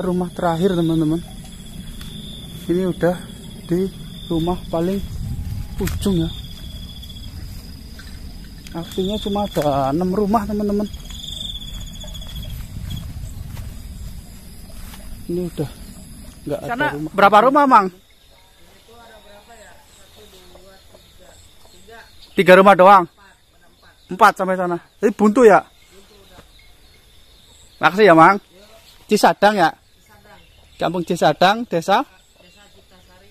rumah terakhir teman-teman ini udah di rumah paling ujung ya artinya cuma ada 6 rumah teman-teman ini udah nggak ada rumah berapa rumah mang tiga rumah doang empat sampai sana Ini buntu ya Buntu udah. makasih ya mang cisadang ya Kampung Adang, Desa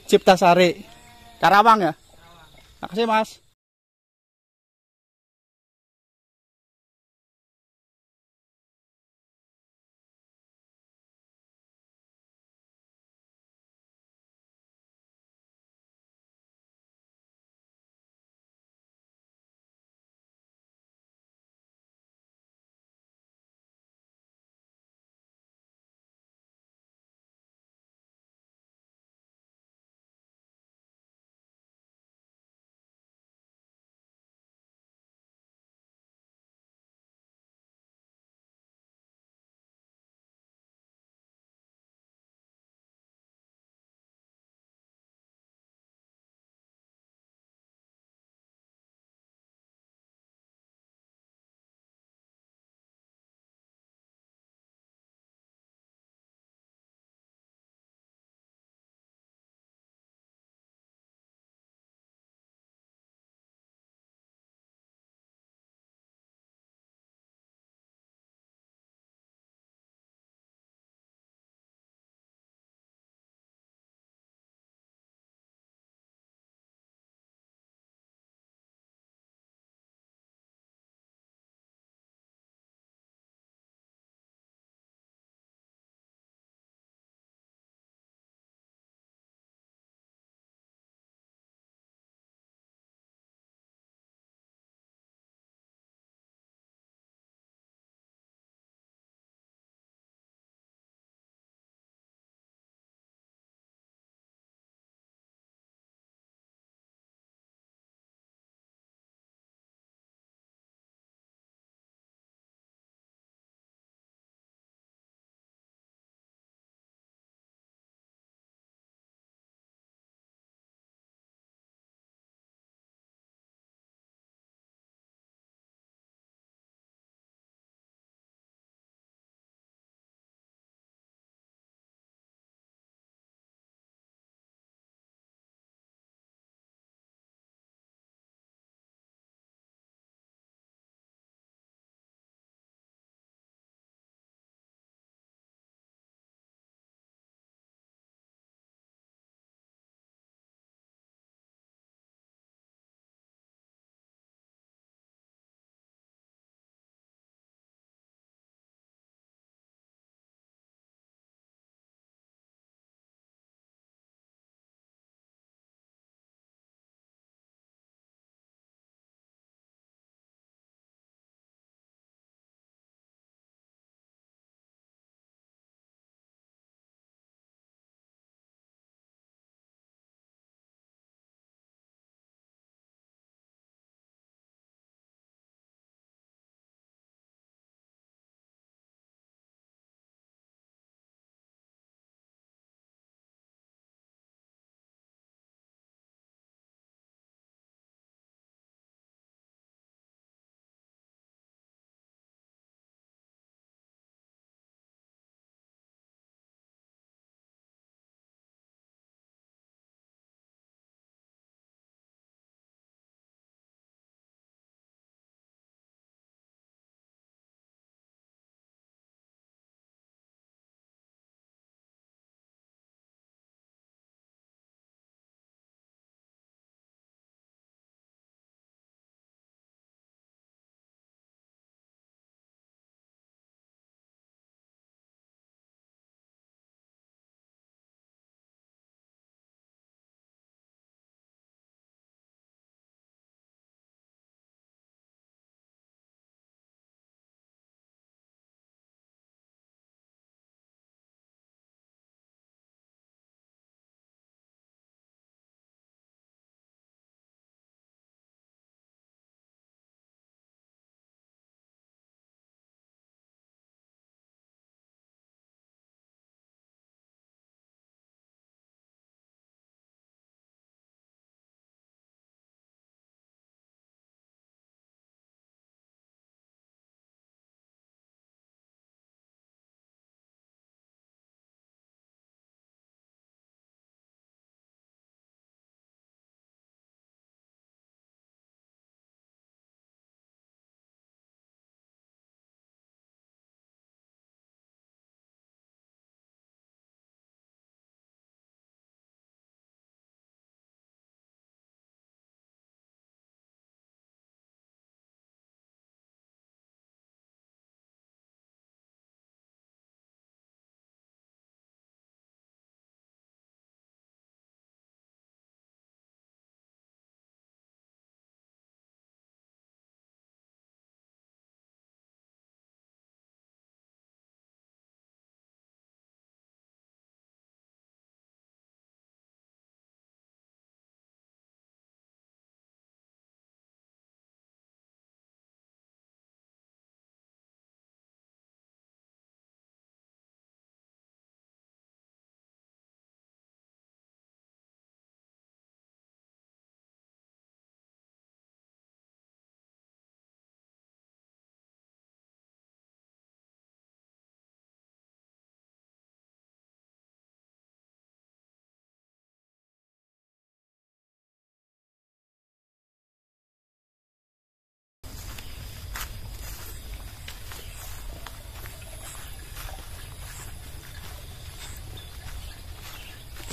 Ciptasari, Karawang ya. Terima kasih Mas.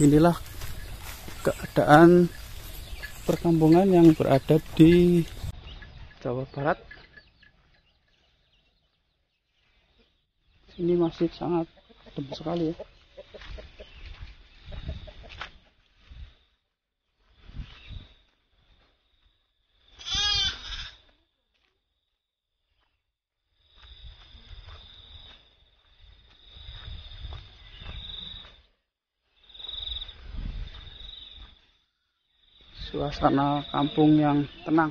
inilah keadaan perkampungan yang berada di Jawa Barat ini masih sangat tebal sekali ya suasana kampung yang tenang